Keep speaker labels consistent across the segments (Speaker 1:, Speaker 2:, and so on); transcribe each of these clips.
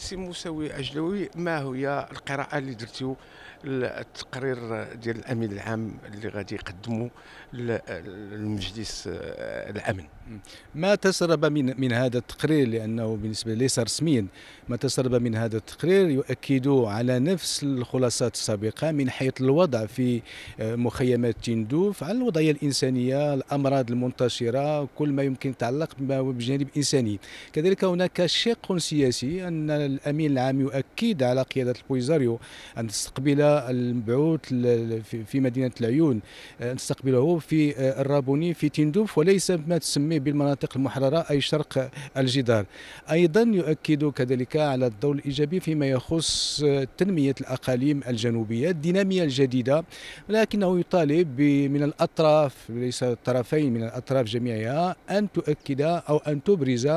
Speaker 1: سي موسوي أجلوي ما هي القراءة اللي درتو التقرير ديال الأمين
Speaker 2: العام اللي غادي يقدمو
Speaker 1: للمجلس الأمن
Speaker 2: ما تسرب من من هذا التقرير لأنه بالنسبة ليس رسميا ما تسرب من هذا التقرير يؤكد على نفس الخلاصات السابقة من حيث الوضع في آه، مخيمات تندوف على الوضعية الإنسانية الأمراض المنتشرة كل ما يمكن يتعلق بجانب إنساني كذلك هناك شق سياسي أن الامين العام يؤكد على قياده البوليزاريو ان تستقبل المبعوث في مدينه العيون آه، ان تستقبله في آه، الرابوني في تندوف وليس ما تسميه بالمناطق المحرره اي شرق الجدار ايضا يؤكد كذلك على الدور الايجابي فيما يخص آه، تنميه الاقاليم الجنوبيه الديناميه الجديده لكنه يطالب من الاطراف ليس الطرفين من الاطراف جميعها ان تؤكد او ان تبرز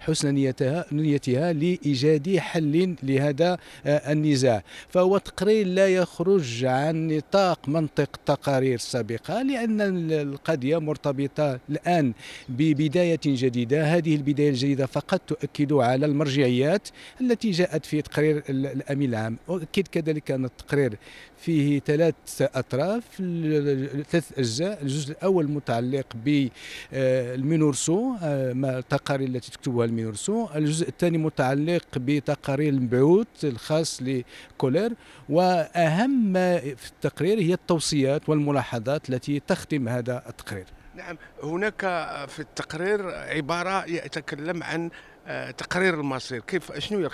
Speaker 2: حسن نيتها نيتها لايجاد في حل لهذا آه، النزاع فهو تقرير لا يخرج عن نطاق منطق التقارير السابقة لأن القضية مرتبطة الآن ببداية جديدة هذه البداية الجديدة فقط تؤكد على المرجعيات التي جاءت في تقرير الأمين العام أؤكد كذلك أن التقرير فيه ثلاث أطراف ثلاث أجزاء الجزء الأول متعلق بالمينورسو آه، آه، التقارير التي تكتبها المينورسو الجزء الثاني متعلق ب تقارير المبعوث الخاص لكولير واهم ما في التقرير هي التوصيات والملاحظات التي تختم هذا التقرير
Speaker 1: نعم هناك في التقرير عبارة يتكلم عن آه، تقرير المصير كيف شنو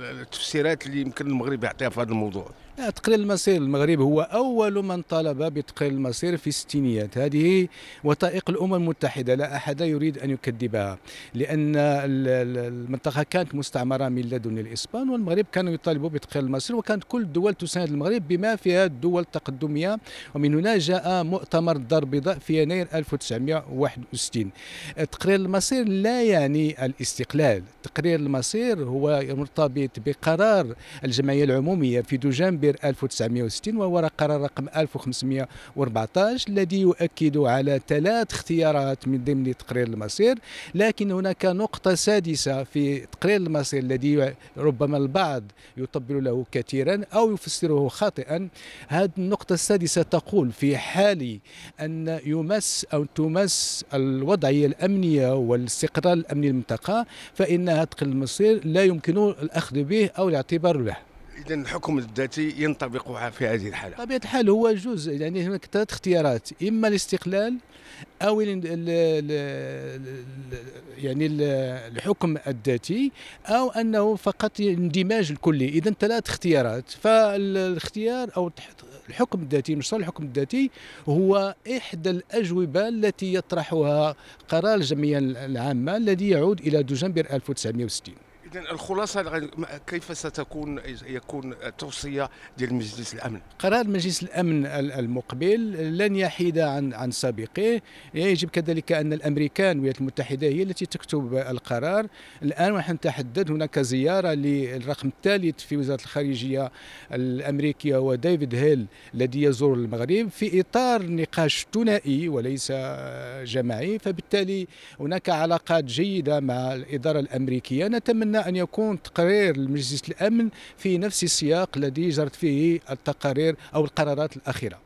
Speaker 1: التفسيرات اللي يمكن المغرب يعطيها في هذا الموضوع
Speaker 2: لا تقرير المصير المغرب هو اول من طالب بتقرير المصير في الستينيات هذه وثائق الامم المتحده لا احد يريد ان يكذبها لان المنطقه كانت مستعمره من لدن الاسبان والمغرب كانوا يطالبوا بتقرير المصير وكانت كل الدول تساند المغرب بما فيها الدول التقدميه ومن هنا جاء مؤتمر الدار البيضاء في يناير 1961 تقرير المصير لا يعني الاستقلال الاستقلال تقرير المصير هو مرتبط بقرار الجمعية العمومية في دجنبر 1960 وهو قرار رقم 1514 الذي يؤكد على ثلاث اختيارات من ضمن تقرير المصير لكن هناك نقطة سادسة في تقرير المصير الذي ربما البعض يطبل له كثيرا أو يفسره خاطئا هذه النقطة السادسة تقول في حال أن يمس أو تمس الوضعية الأمنية والاستقرار الأمني المنطقة فإنها تقل المصير لا يمكن الأخذ به أو الاعتبار به
Speaker 1: اذا الحكم الذاتي ينطبق في هذه الحاله
Speaker 2: طبيعه الحال هو جزء يعني هناك ثلاث اختيارات اما الاستقلال او الـ الـ الـ يعني الحكم الذاتي او انه فقط الاندماج الكلي اذا ثلاث اختيارات فالاختيار او الحكم الذاتي مشروع الحكم الذاتي هو احدى الاجوبه التي يطرحها قرار الجمعيه العامه الذي يعود الى دجنبر 1960
Speaker 1: اذا الخلاصه كيف ستكون يكون التوصيه ديال مجلس
Speaker 2: الامن؟ قرار مجلس الامن المقبل لن يحيد عن عن سابقه يجب كذلك ان الامريكان الولايات المتحده هي التي تكتب القرار الان ونحن نتحدث هناك زياره للرقم الثالث في وزاره الخارجيه الامريكيه وديفيد هيل الذي يزور المغرب في اطار نقاش ثنائي وليس جماعي فبالتالي هناك علاقات جيده مع الاداره الامريكيه نتمنى أن يكون تقرير لمجلس الأمن في نفس السياق الذي جرت فيه التقارير أو القرارات الأخيرة